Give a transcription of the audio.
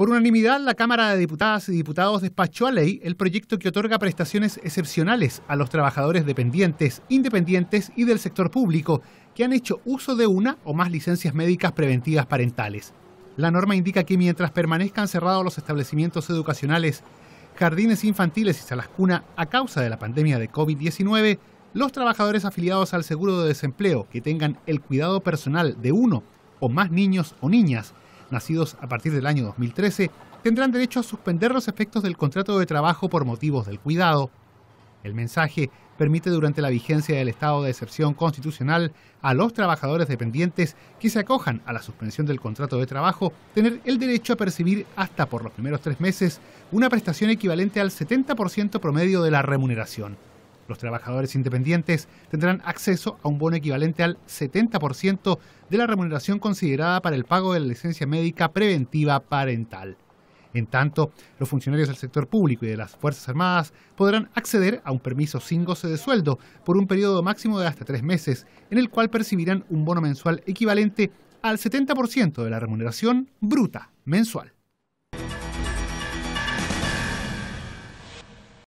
Por unanimidad, la Cámara de Diputadas y Diputados despachó a ley el proyecto que otorga prestaciones excepcionales a los trabajadores dependientes, independientes y del sector público que han hecho uso de una o más licencias médicas preventivas parentales. La norma indica que mientras permanezcan cerrados los establecimientos educacionales, jardines infantiles y salas cuna a causa de la pandemia de COVID-19, los trabajadores afiliados al seguro de desempleo que tengan el cuidado personal de uno o más niños o niñas nacidos a partir del año 2013, tendrán derecho a suspender los efectos del contrato de trabajo por motivos del cuidado. El mensaje permite durante la vigencia del estado de excepción constitucional a los trabajadores dependientes que se acojan a la suspensión del contrato de trabajo tener el derecho a percibir hasta por los primeros tres meses una prestación equivalente al 70% promedio de la remuneración. Los trabajadores independientes tendrán acceso a un bono equivalente al 70% de la remuneración considerada para el pago de la licencia médica preventiva parental. En tanto, los funcionarios del sector público y de las Fuerzas Armadas podrán acceder a un permiso sin goce de sueldo por un periodo máximo de hasta tres meses, en el cual percibirán un bono mensual equivalente al 70% de la remuneración bruta mensual.